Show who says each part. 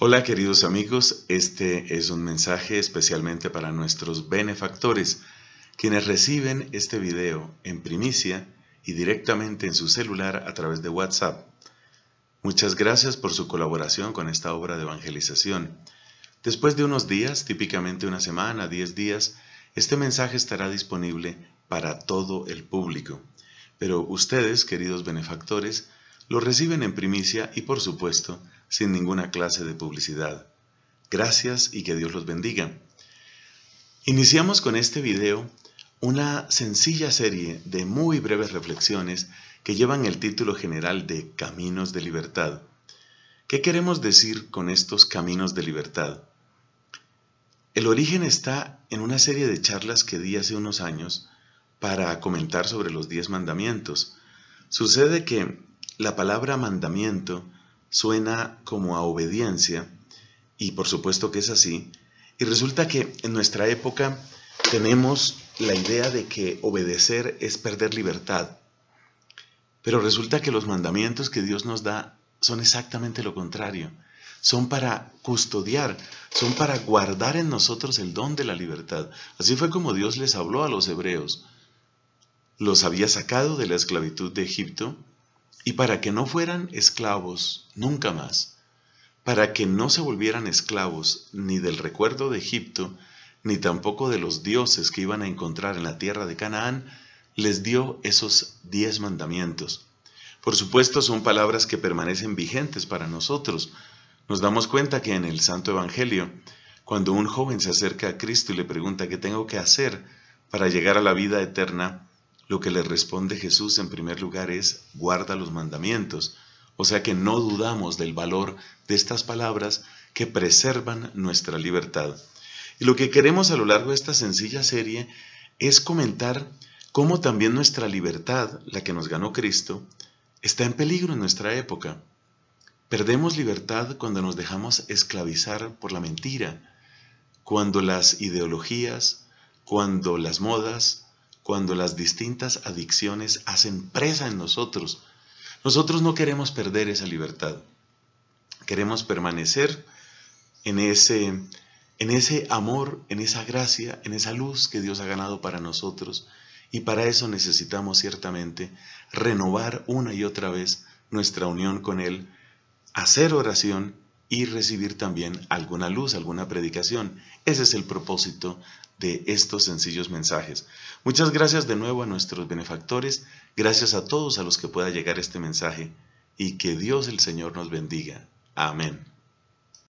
Speaker 1: Hola queridos amigos, este es un mensaje especialmente para nuestros benefactores, quienes reciben este video en primicia y directamente en su celular a través de WhatsApp. Muchas gracias por su colaboración con esta obra de evangelización. Después de unos días, típicamente una semana, 10 días, este mensaje estará disponible para todo el público. Pero ustedes, queridos benefactores, lo reciben en primicia y por supuesto sin ninguna clase de publicidad. Gracias y que Dios los bendiga. Iniciamos con este video una sencilla serie de muy breves reflexiones que llevan el título general de Caminos de Libertad. ¿Qué queremos decir con estos caminos de libertad? El origen está en una serie de charlas que di hace unos años para comentar sobre los diez mandamientos. Sucede que la palabra mandamiento suena como a obediencia, y por supuesto que es así, y resulta que en nuestra época tenemos la idea de que obedecer es perder libertad, pero resulta que los mandamientos que Dios nos da son exactamente lo contrario, son para custodiar, son para guardar en nosotros el don de la libertad. Así fue como Dios les habló a los hebreos. Los había sacado de la esclavitud de Egipto, y para que no fueran esclavos nunca más, para que no se volvieran esclavos ni del recuerdo de Egipto, ni tampoco de los dioses que iban a encontrar en la tierra de Canaán, les dio esos diez mandamientos. Por supuesto son palabras que permanecen vigentes para nosotros. Nos damos cuenta que en el Santo Evangelio, cuando un joven se acerca a Cristo y le pregunta qué tengo que hacer para llegar a la vida eterna, lo que le responde Jesús en primer lugar es, guarda los mandamientos. O sea que no dudamos del valor de estas palabras que preservan nuestra libertad. Y lo que queremos a lo largo de esta sencilla serie es comentar cómo también nuestra libertad, la que nos ganó Cristo, está en peligro en nuestra época. Perdemos libertad cuando nos dejamos esclavizar por la mentira, cuando las ideologías, cuando las modas, cuando las distintas adicciones hacen presa en nosotros. Nosotros no queremos perder esa libertad. Queremos permanecer en ese, en ese amor, en esa gracia, en esa luz que Dios ha ganado para nosotros. Y para eso necesitamos ciertamente renovar una y otra vez nuestra unión con Él, hacer oración y recibir también alguna luz, alguna predicación. Ese es el propósito de estos sencillos mensajes. Muchas gracias de nuevo a nuestros benefactores, gracias a todos a los que pueda llegar este mensaje y que Dios el Señor nos bendiga. Amén.